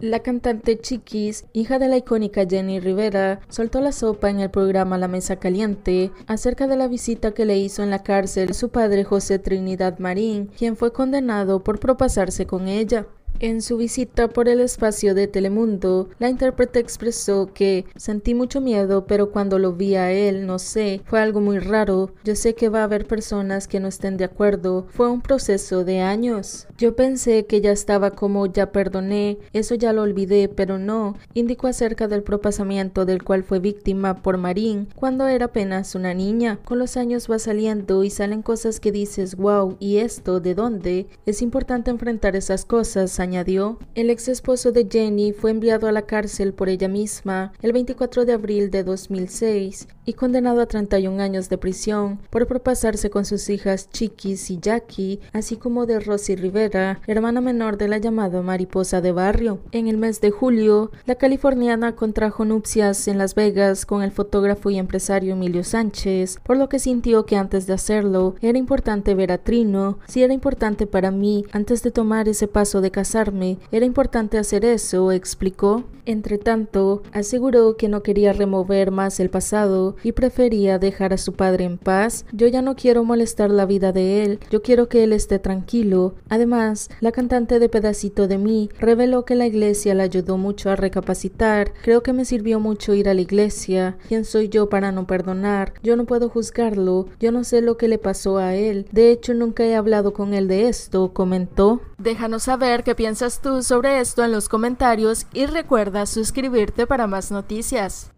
La cantante Chiquis, hija de la icónica Jenny Rivera, soltó la sopa en el programa La Mesa Caliente acerca de la visita que le hizo en la cárcel su padre José Trinidad Marín, quien fue condenado por propasarse con ella. En su visita por el espacio de Telemundo, la intérprete expresó que sentí mucho miedo, pero cuando lo vi a él, no sé, fue algo muy raro. Yo sé que va a haber personas que no estén de acuerdo. Fue un proceso de años. Yo pensé que ya estaba como ya perdoné, eso ya lo olvidé, pero no. Indicó acerca del propasamiento del cual fue víctima por Marín cuando era apenas una niña. Con los años va saliendo y salen cosas que dices, wow, ¿y esto de dónde? Es importante enfrentar esas cosas añadió, el ex esposo de Jenny fue enviado a la cárcel por ella misma el 24 de abril de 2006 y condenado a 31 años de prisión por propasarse con sus hijas Chiquis y Jackie, así como de Rosy Rivera, hermana menor de la llamada mariposa de barrio. En el mes de julio, la californiana contrajo nupcias en Las Vegas con el fotógrafo y empresario Emilio Sánchez, por lo que sintió que antes de hacerlo era importante ver a Trino, si era importante para mí antes de tomar ese paso de casarme, era importante hacer eso, explicó. Entre tanto, aseguró que no quería remover más el pasado, y prefería dejar a su padre en paz. Yo ya no quiero molestar la vida de él, yo quiero que él esté tranquilo. Además, la cantante de Pedacito de mí reveló que la iglesia la ayudó mucho a recapacitar. Creo que me sirvió mucho ir a la iglesia. ¿Quién soy yo para no perdonar? Yo no puedo juzgarlo, yo no sé lo que le pasó a él. De hecho, nunca he hablado con él de esto, comentó. Déjanos saber qué piensas tú sobre esto en los comentarios y recuerda suscribirte para más noticias.